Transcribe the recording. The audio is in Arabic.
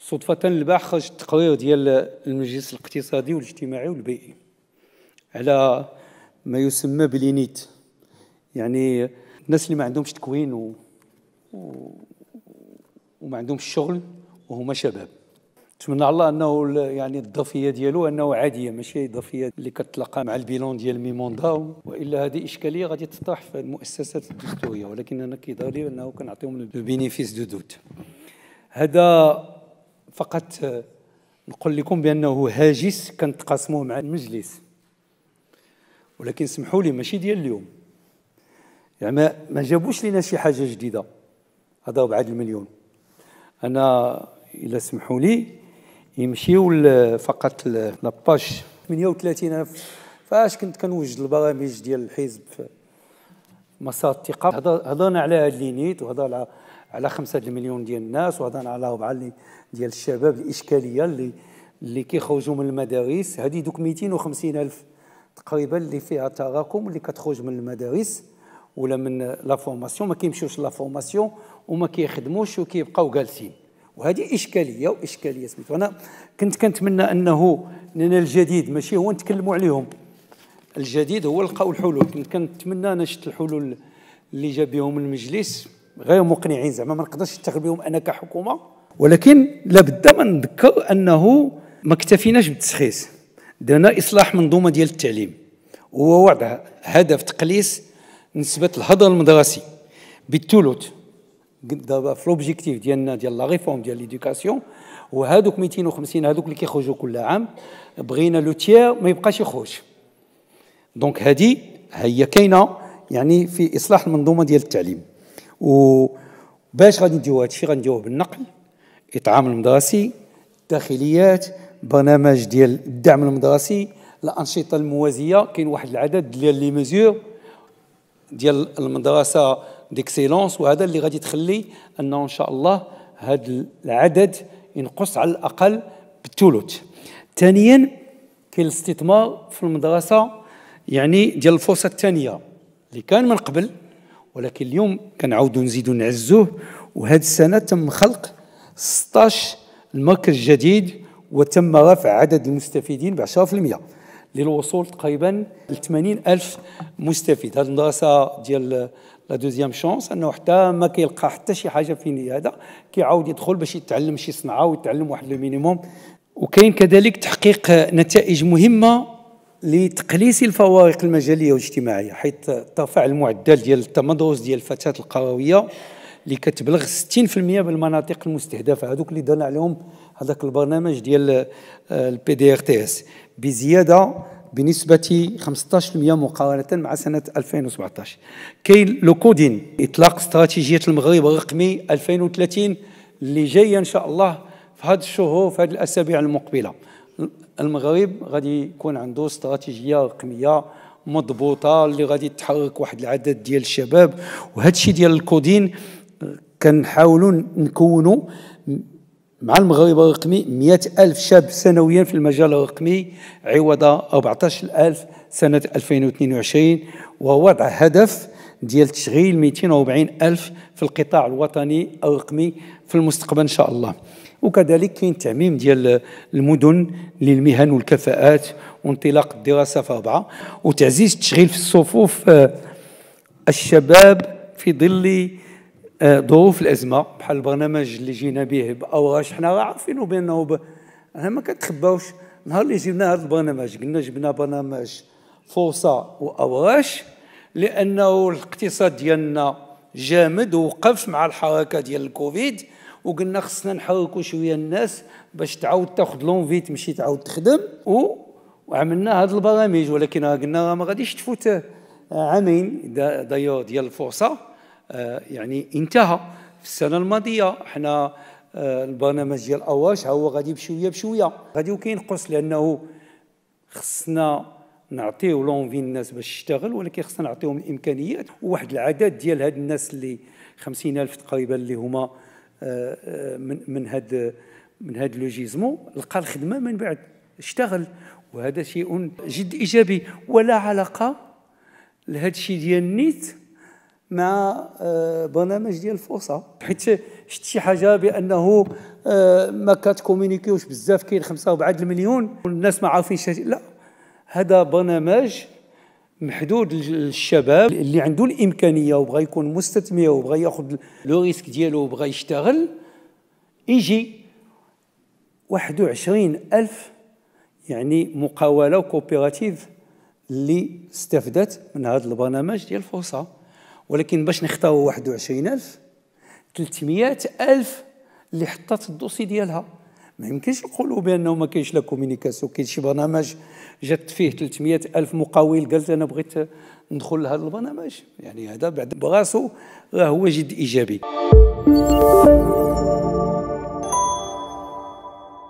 صدفة البارح خرج التقرير ديال المجلس الاقتصادي والاجتماعي والبيئي على ما يسمى بلينيت يعني الناس اللي ما عندهمش تكوين و... و... وما عندهمش شغل وهما شباب نتمنى الله انه يعني الضفيه ديالو انه عاديه ماشي ضفيه اللي كتلقى مع البيلون ديال ميموندا والا هذه اشكاليه غادي تطرح في المؤسسات الدستوريه ولكن انا كيظهر لي انه كنعطيهم البينيفيس دو دوت هذا فقط نقول لكم بانه هاجس كنتقاسموه مع المجلس ولكن سمحوا لي ماشي ديال اليوم يعني ما جابوش لنا شي حاجه جديده هذا بعد المليون انا الا سمحوا لي يمشيو فقط لاباج الف فاش كنت كنوجد البرامج ديال الحزب في مسار الثقه هضرنا على هاد لينيت وهضرنا على على خمسة المليون ديال الناس وهضرنا على ربعة ديال الشباب الاشكاليه اللي اللي كيخرجوا من المدارس هذه دوك 250 الف تقريبا اللي فيها تراكم اللي كتخرج من المدارس ولا من لا فورماسيون ما كيمشيوش لا فورماسيون وما كيخدموش وكيبقاو جالسين وهذه اشكاليه واشكاليه سميت وانا كنت كنتمنى انه لان الجديد ماشي هو نتكلموا عليهم الجديد هو لقاو الحلول كنت كنتمنى انا شفت الحلول اللي جا بهم المجلس غير مقنعين زعما ما نقدرش نتخذ بهم انا كحكومه ولكن لابد ما نذكر انه ما اكتفيناش بالتسخيص درنا اصلاح منظومه ديال التعليم وهو وضع هدف تقليص نسبه الهدر المدرسي بالثلث دابا في لوبجيكتيف ديالنا ديال لا ريفورم ديال ليدوكاسيون وهذوك 250 هذوك اللي كيخرجوا كل عام بغينا لو تيير ما يبقاش يخرج دونك هذه هي كاينه يعني في اصلاح المنظومه ديال التعليم وباش غادي نديروا هذا الشيء غنديروه بالنقل اطعام المدرسي الداخليات برنامج ديال الدعم المدرسي الانشطه الموازيه كاين واحد العدد ديال لي ميزور ديال المدرسه ديكسيلونس وهذا اللي غادي تخلي انه ان شاء الله هذا العدد ينقص على الاقل بالثلث ثانيا كاين الاستثمار في المدرسه يعني ديال الفرصه الثانيه اللي كان من قبل ولكن اليوم كنعاودوا نزيدوا نعزوه وهذه السنه تم خلق 16 المركز جديد وتم رفع عدد المستفيدين ب 10% للوصول تقريبا ل 80 ألف مستفيد هذه المدرسة ديال لا دوزيام شونس انه حتى ما كيلقى حتى شي حاجه في نياده كيعاود يدخل باش يتعلم شي صنعه ويتعلم واحد لو مينيموم وكاين كذلك تحقيق نتائج مهمه لتقليص الفوارق المجاليه والاجتماعيه حيث ارتفع المعدل ديال التمدرس ديال الفتاه القرويه اللي كتبلغ 60% بالمناطق المستهدفه هذوك اللي درنا عليهم هذاك البرنامج ديال البي دي ار تي اس بزياده بنسبة 15% مقارنة مع سنة 2017 كاين لوكودين إطلاق استراتيجية المغرب الرقمي 2030 اللي جاية إن شاء الله في هذه الشهور في هذه الأسابيع المقبلة المغرب غادي يكون عنده استراتيجية رقمية مضبوطة اللي غادي تحرك واحد العدد ديال الشباب وهذا الشيء ديال الكودين كنحاولوا نكونوا مع المغرب الرقمي 100000 ألف شاب سنويا في المجال الرقمي عوض 14 ألف سنة 2022 ووضع هدف ديال تشغيل 240 ألف في القطاع الوطني الرقمي في المستقبل إن شاء الله وكذلك كاين تعميم ديال المدن للمهن والكفاءات وانطلاق الدراسة في أربعة وتعزيز التشغيل في الصفوف آه، الشباب في ظل أه، ظروف الازمه بحال البرنامج اللي جينا به باواش حنا عارفينه بانه ب... انا ما كنتخباوش نهار اللي جبنا هذا البرنامج قلنا جبنا برنامج فرصه واواش لانه الاقتصاد ديالنا جامد ووقف مع الحركه ديال الكوفيد وقلنا خصنا نحركوا شويه الناس باش تعاود تاخذ لونفي تمشي تعاود تخدم و... وعملنا هذه البرامج ولكن قلنا ما غاديش تفوت عامين دايور ديال الفرصه آه، يعني انتهى في السنه الماضيه حنا آه، البرنامج ديال اواش هو غادي بشويه بشويه غادي وكينقص لانه خصنا نعطيو لونفي الناس باش تشتغل ولكن خصنا نعطيهم الامكانيات وواحد العدد ديال هاد الناس اللي خمسين الف تقريبا اللي هما آه، من من هاد من هاد لوجيزمون لقى الخدمه من بعد اشتغل وهذا شيء جد ايجابي ولا علاقه لهذا الشيء ديال النيت مع آه، برنامج ديال الفرصه حيت شفت شي حاجه بانه آه، ما كتكومونيكيوش بزاف كاين خمسة وبعد المليون والناس ما عارفينش لا هذا برنامج محدود للشباب اللي عنده الامكانيه وبغى يكون مستثمر وبغى ياخذ لو ريسك ديالو وبغى يشتغل يجي 21 ألف يعني مقاوله وكوبيراتيف اللي استفدت من هذا البرنامج ديال الفرصه ولكن باش نختاروا 21000 300000 اللي حطات الدوسي ديالها ما يمكنش نقولوا بانه ما كاينش لا كومينيكاسيون كاين شي برنامج جات فيه 300000 مقاول قالت انا بغيت ندخل لهذا البرنامج يعني هذا بعد براسو راه هو جد ايجابي